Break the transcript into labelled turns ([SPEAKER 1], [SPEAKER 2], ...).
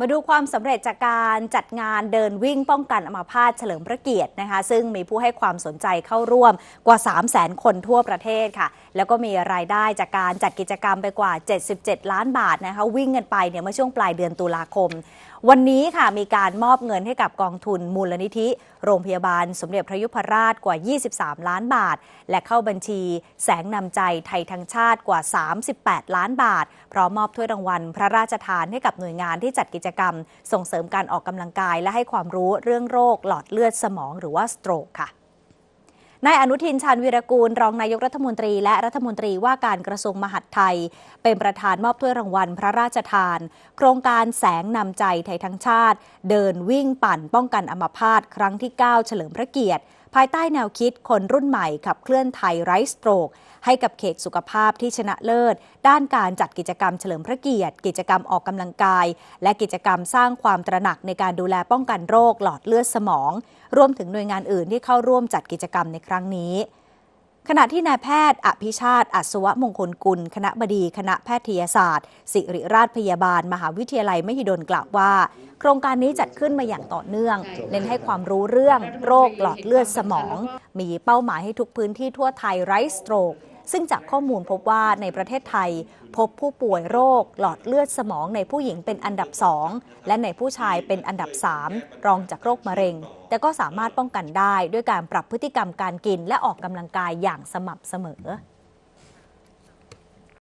[SPEAKER 1] มาดูความสำเร็จจากการจัดงานเดินวิ่งป้องกันอัมาพาตเฉลิมพระเกียรตินะคะ ซึ่งมีผู้ให้ความสนใจเข้าร่วมกว่า 3 0 0 0 0 0 คนทั่วประเทศค่ะแล้วก็มีรายได้จากการจัดกิจกรรมไปกว่า 77 ล้านบาทนะคะวิ่งเงินไปเนี่ยเมื่อช่วงปลายเดือนตุลาคม วันนี้ค่ะมีการมอบเงินให้กับกองทุนมูลนิธิ โรงพยาบาล สมเด็จพระยุพราชกว่า 23 ล้านบาท และเข้าบัญชี แสงนำใจไทยทั้งชาติกว่า 38 ล้านบาทพร้อมมอบถ้วยรางวัลพระราชทานให้กับหน่วยงานที่จัดกิจกรรม ส่งเสริมการออกกำลังกาย และให้ความรู้เรื่องโรคหลอดเลือดสมองหรือว่าสโตรกค่ะนายอนุทินชาญวีรกูลรองนายกรัฐมนตรีและรัฐมนตรีว่าการกระทรวงมหาดไทย เป็นประธานมอบถ้วยรางวัลพระราชทาน โครงการแสงนำใจไทยทั้งชาติ เดินวิ่งปั่นป้องกันอัมพาตครั้งที่ 9 เฉลิมพระเกียรติภายใต้แนวคิดคนรุ่นใหม่ ขับเคลื่อนไทยไร้สโตรกให้กับเขตสุขภาพที่ชนะเลิศ ด้านการจัดกิจกรรมเฉลิมพระเกียรติ กิจกรรมออกกำลังกาย และกิจกรรมสร้างความตระหนักในการดูแลป้องกันโรคหลอดเลือดสมองรวมถึงหน่วยงานอื่นที่เข้าร่วมจัดกิจกรรมในครั้งนี้ขณะที่นายแพทย์อภิชาติอัศวมงคลกุล คณะบดี คณะแพทยศาสตร์ศิริราชพยาบาล มหาวิทยาลัย มหิดลกล่าวว่า โครงการนี้จัดขึ้นมาอย่างต่อเนื่องเน้นให้ความรู้เรื่อง โรคหลอดเลือดสมองมีเป้าหมายให้ทุกพื้นที่ทั่วไทยไร้สโตรกซึ่งจากข้อมูลพบว่าในประเทศไทยพบผู้ป่วยโรคหลอดเลือดสมองในผู้หญิงเป็นอันดับ2และในผู้ชายเป็นอันดับ 3 รองจากโรคมะเร็ง แต่ก็สามารถป้องกันได้ด้วยการปรับพฤติกรรมการกินและออกกำลังกายอย่างสม่ำเสมอ